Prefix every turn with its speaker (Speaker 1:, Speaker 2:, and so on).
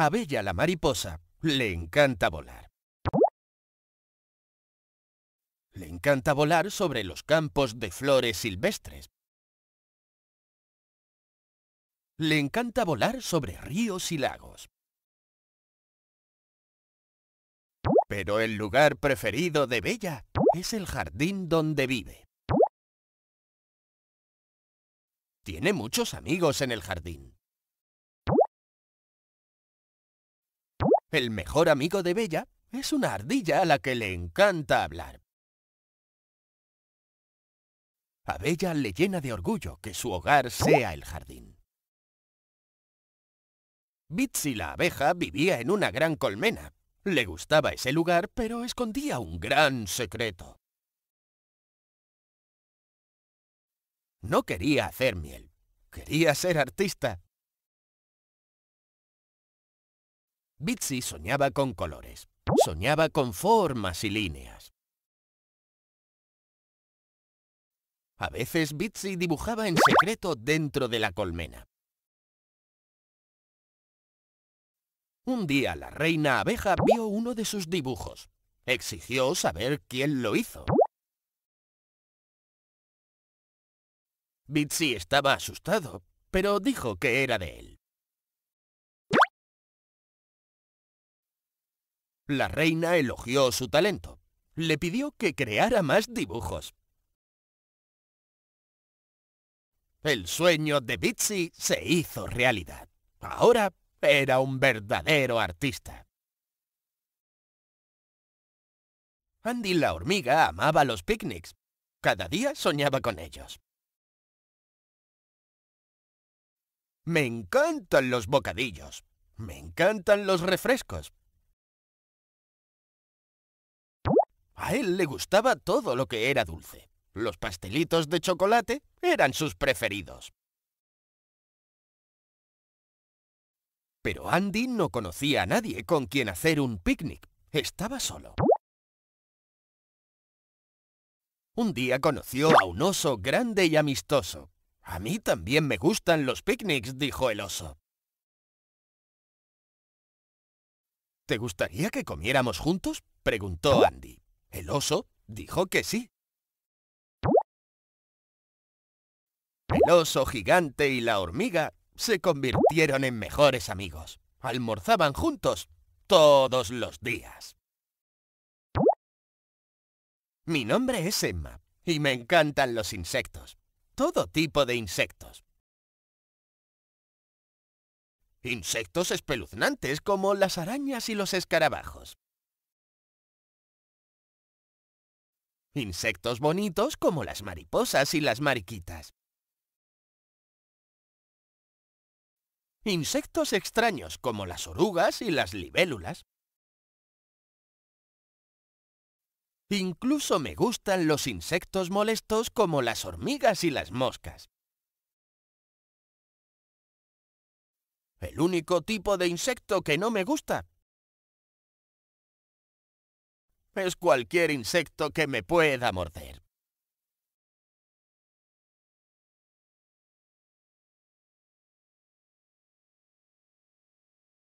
Speaker 1: A Bella la mariposa le encanta volar. Le encanta volar sobre los campos de flores silvestres. Le encanta volar sobre ríos y lagos.
Speaker 2: Pero el lugar preferido de Bella es el jardín donde vive.
Speaker 1: Tiene muchos amigos en el jardín. el mejor amigo de Bella, es una ardilla a la que le encanta hablar. A Bella le llena de orgullo que su hogar sea el jardín. Bitsy la abeja vivía en una gran colmena. Le gustaba ese lugar, pero escondía un gran secreto. No quería hacer miel, quería ser artista Bitsy soñaba con colores, soñaba con formas y líneas. A veces Bitsy dibujaba en secreto dentro de la colmena. Un día la reina abeja vio uno de sus dibujos. Exigió saber quién lo hizo. Bitsy estaba asustado, pero dijo que era de él. La reina elogió su talento. Le pidió que creara más dibujos. El sueño de Bitsy se hizo realidad. Ahora era un verdadero artista. Andy la hormiga amaba los picnics. Cada día soñaba con ellos. Me encantan los bocadillos. Me encantan los refrescos. A él le gustaba todo lo que era dulce. Los pastelitos de chocolate eran sus preferidos. Pero Andy no conocía a nadie con quien hacer un picnic. Estaba solo. Un día conoció a un oso grande y amistoso. A mí también me gustan los picnics, dijo el oso. ¿Te gustaría que comiéramos juntos? preguntó Andy. El oso dijo que sí. El oso gigante y la hormiga se convirtieron en mejores amigos. Almorzaban juntos todos los días. Mi nombre es Emma y me encantan los insectos. Todo tipo de insectos. Insectos
Speaker 2: espeluznantes
Speaker 1: como las arañas y los escarabajos. Insectos bonitos como las mariposas y las mariquitas. Insectos extraños como las orugas y las libélulas. Incluso me gustan los insectos molestos como las hormigas y las moscas. El único tipo de
Speaker 2: insecto que no me gusta es cualquier insecto que me pueda morder.